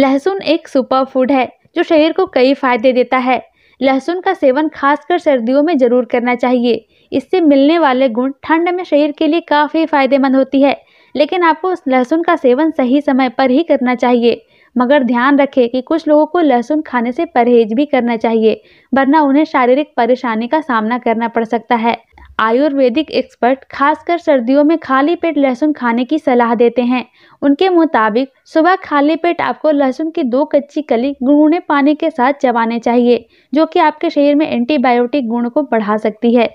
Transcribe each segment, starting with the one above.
लहसुन एक super food है जो शरीर को कई फायदे देता है लहसुन का सेवन खासकर सर्दियों में जरूर करना चाहिए इससे मिलने वाले गुण ठंड में शरीर के लिए काफ़ी फायदेमंद होती है लेकिन आपको लहसुन का सेवन सही समय पर ही करना चाहिए मगर ध्यान रखें कि कुछ लोगों को लहसुन खाने से परहेज भी करना चाहिए वरना उन्हें शारीरिक परेशानी का सामना करना पड़ सकता है आयुर्वेदिक एक्सपर्ट खासकर सर्दियों में खाली पेट लहसुन खाने की सलाह देते हैं उनके मुताबिक सुबह खाली पेट आपको लहसुन की दो कच्ची कली गुनगुने पानी के साथ चबाने चाहिए जो कि आपके शरीर में एंटीबायोटिक गुण को बढ़ा सकती है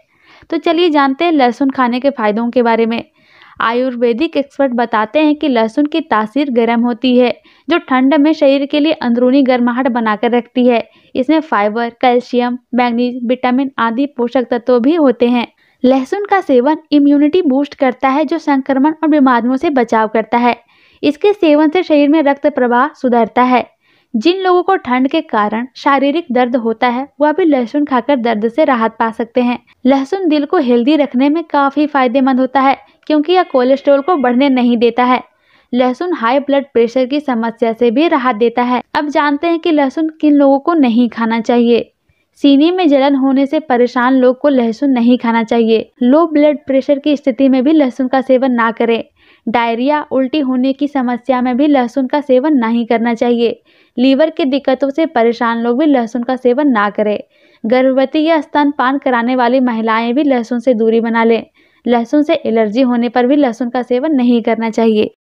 तो चलिए जानते हैं लहसुन खाने के फायदों के बारे में आयुर्वेदिक एक्सपर्ट बताते हैं कि लहसुन की तासीर गर्म होती है जो ठंड में शरीर के लिए अंदरूनी गर्माहट बनाकर रखती है इसमें फाइबर कैल्शियम मैग्नीज विटामिन आदि पोषक तत्व भी होते हैं लहसुन का सेवन इम्यूनिटी बूस्ट करता है जो संक्रमण और बीमारियों से बचाव करता है इसके सेवन से शरीर में रक्त प्रवाह सुधरता है जिन लोगों को ठंड के कारण शारीरिक दर्द होता है वह भी लहसुन खाकर दर्द से राहत पा सकते हैं लहसुन दिल को हेल्दी रखने में काफ़ी फायदेमंद होता है क्योंकि यह कोलेस्ट्रोल को बढ़ने नहीं देता है लहसुन हाई ब्लड प्रेशर की समस्या से भी राहत देता है अब जानते हैं कि लहसुन किन लोगों को नहीं खाना चाहिए सीने में जलन होने से परेशान लोग को लहसुन नहीं खाना चाहिए लो ब्लड प्रेशर की स्थिति में भी लहसुन का सेवन ना करें डायरिया उल्टी होने की समस्या में भी लहसुन का सेवन नहीं करना चाहिए लीवर की दिक्कतों से परेशान लोग भी लहसुन का सेवन ना करें गर्भवती या स्तनपान कराने वाली महिलाएं भी लहसुन से दूरी बना लें लहसुन से एलर्जी होने पर भी लहसुन का सेवन नहीं करना चाहिए